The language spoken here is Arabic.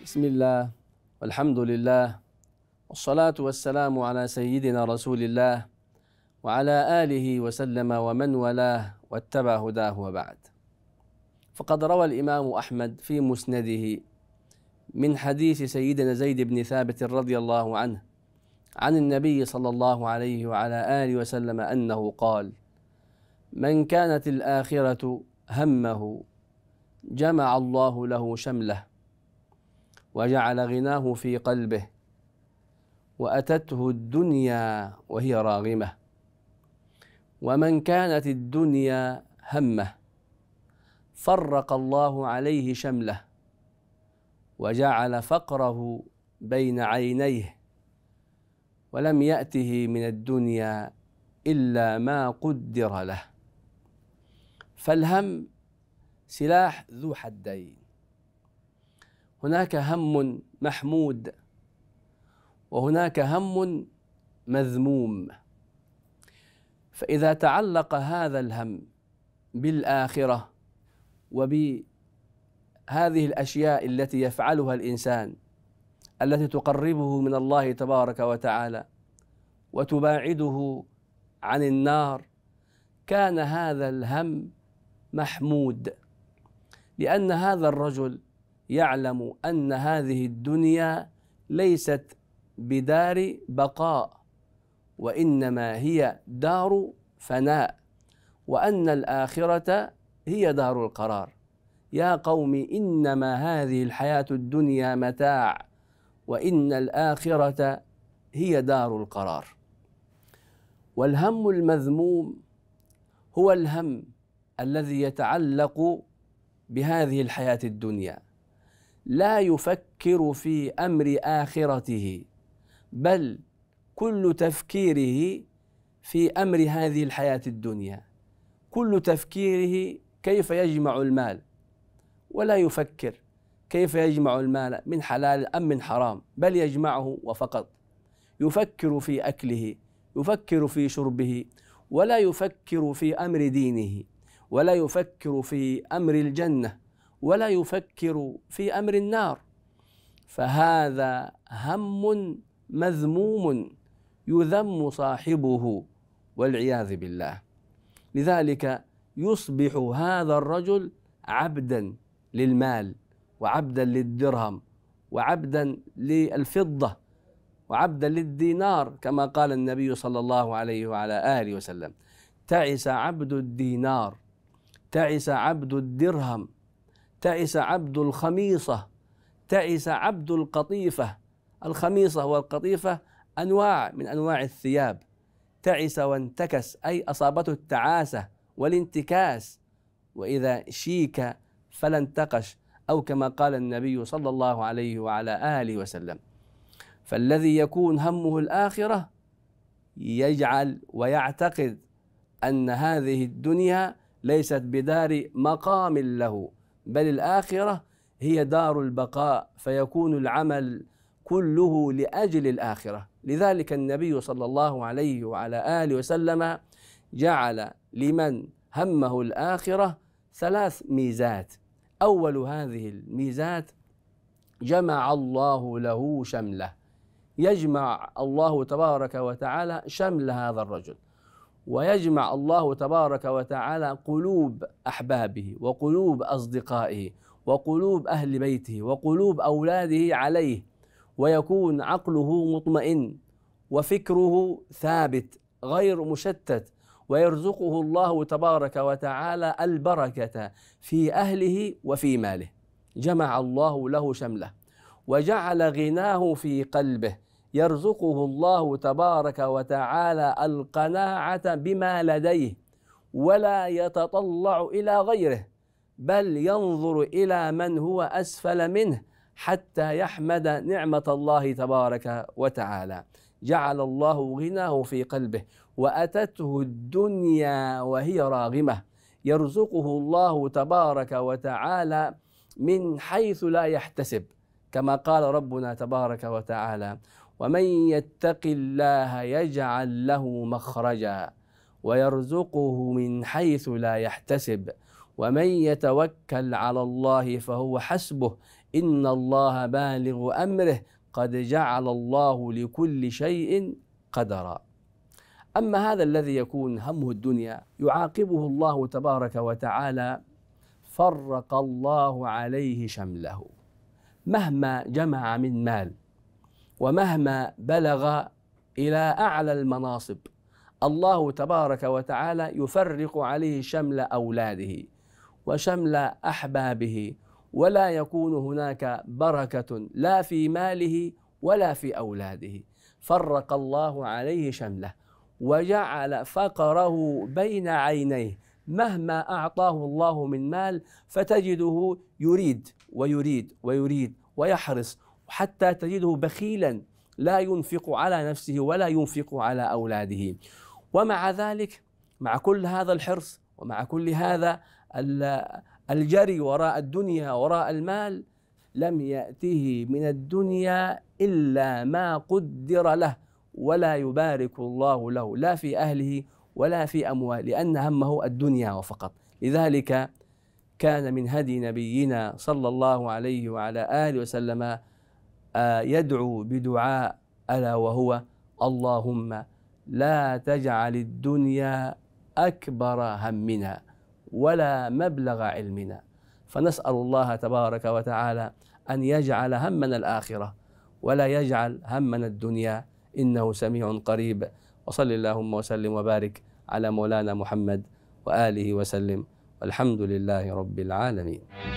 بسم الله والحمد لله والصلاة والسلام على سيدنا رسول الله وعلى آله وسلم ومن ولاه واتبع هداه وبعد فقد روى الإمام أحمد في مسنده من حديث سيدنا زيد بن ثابت رضي الله عنه عن النبي صلى الله عليه وعلى آله وسلم أنه قال من كانت الآخرة همه جمع الله له شمله وجعل غناه في قلبه واتته الدنيا وهي راغمه ومن كانت الدنيا همه فرق الله عليه شمله وجعل فقره بين عينيه ولم ياته من الدنيا الا ما قدر له فالهم سلاح ذو حدين هناك هم محمود وهناك هم مذموم فاذا تعلق هذا الهم بالاخره وبهذه الاشياء التي يفعلها الانسان التي تقربه من الله تبارك وتعالى وتباعده عن النار كان هذا الهم محمود لان هذا الرجل يعلم ان هذه الدنيا ليست بدار بقاء وانما هي دار فناء وان الاخره هي دار القرار يا قوم انما هذه الحياه الدنيا متاع وان الاخره هي دار القرار والهم المذموم هو الهم الذي يتعلق بهذه الحياه الدنيا لا يفكر في امر اخرته بل كل تفكيره في امر هذه الحياه الدنيا كل تفكيره كيف يجمع المال ولا يفكر كيف يجمع المال من حلال ام من حرام بل يجمعه وفقط يفكر في اكله يفكر في شربه ولا يفكر في امر دينه ولا يفكر في امر الجنه ولا يفكر في امر النار فهذا هم مذموم يذم صاحبه والعياذ بالله لذلك يصبح هذا الرجل عبدا للمال وعبدا للدرهم وعبدا للفضه وعبدا للدينار كما قال النبي صلى الله عليه وعلى اله وسلم تعس عبد الدينار تعس عبد الدرهم تعس عبد الخميصة تعس عبد القطيفة الخميصة والقطيفة أنواع من أنواع الثياب تعس وانتكس أي أصابته التعاسة والانتكاس وإذا شيك فلا انتقش أو كما قال النبي صلى الله عليه وعلى آله وسلم فالذي يكون همه الآخرة يجعل ويعتقد أن هذه الدنيا ليست بدار مقام له بل الآخرة هي دار البقاء فيكون العمل كله لأجل الآخرة لذلك النبي صلى الله عليه وعلى آله وسلم جعل لمن همه الآخرة ثلاث ميزات أول هذه الميزات جمع الله له شمله يجمع الله تبارك وتعالى شمل هذا الرجل ويجمع الله تبارك وتعالى قلوب احبابه وقلوب اصدقائه وقلوب اهل بيته وقلوب اولاده عليه ويكون عقله مطمئن وفكره ثابت غير مشتت ويرزقه الله تبارك وتعالى البركه في اهله وفي ماله جمع الله له شمله وجعل غناه في قلبه يرزقه الله تبارك وتعالى القناعه بما لديه ولا يتطلع الى غيره بل ينظر الى من هو اسفل منه حتى يحمد نعمه الله تبارك وتعالى جعل الله غناه في قلبه واتته الدنيا وهي راغمه يرزقه الله تبارك وتعالى من حيث لا يحتسب كما قال ربنا تبارك وتعالى ومن يتق الله يجعل له مخرجا ويرزقه من حيث لا يحتسب ومن يتوكل على الله فهو حسبه ان الله بالغ امره قد جعل الله لكل شيء قدرا اما هذا الذي يكون همه الدنيا يعاقبه الله تبارك وتعالى فرق الله عليه شمله مهما جمع من مال ومهما بلغ الى اعلى المناصب الله تبارك وتعالى يفرق عليه شمل اولاده وشمل احبابه ولا يكون هناك بركه لا في ماله ولا في اولاده فرق الله عليه شمله وجعل فقره بين عينيه مهما اعطاه الله من مال فتجده يريد ويريد ويريد ويحرص حتى تجده بخيلا لا ينفق على نفسه ولا ينفق على أولاده ومع ذلك مع كل هذا الحرص ومع كل هذا الجري وراء الدنيا وراء المال لم يأته من الدنيا إلا ما قدر له ولا يبارك الله له لا في أهله ولا في أمواله لأن همه الدنيا وفقط لذلك كان من هدي نبينا صلى الله عليه وعلى آله وسلم يدعو بدعاء ألا وهو اللهم لا تجعل الدنيا أكبر همنا ولا مبلغ علمنا فنسأل الله تبارك وتعالى أن يجعل همنا الآخرة ولا يجعل همنا الدنيا إنه سميع قريب وصل اللهم وسلم وبارك على مولانا محمد وآله وسلم والحمد لله رب العالمين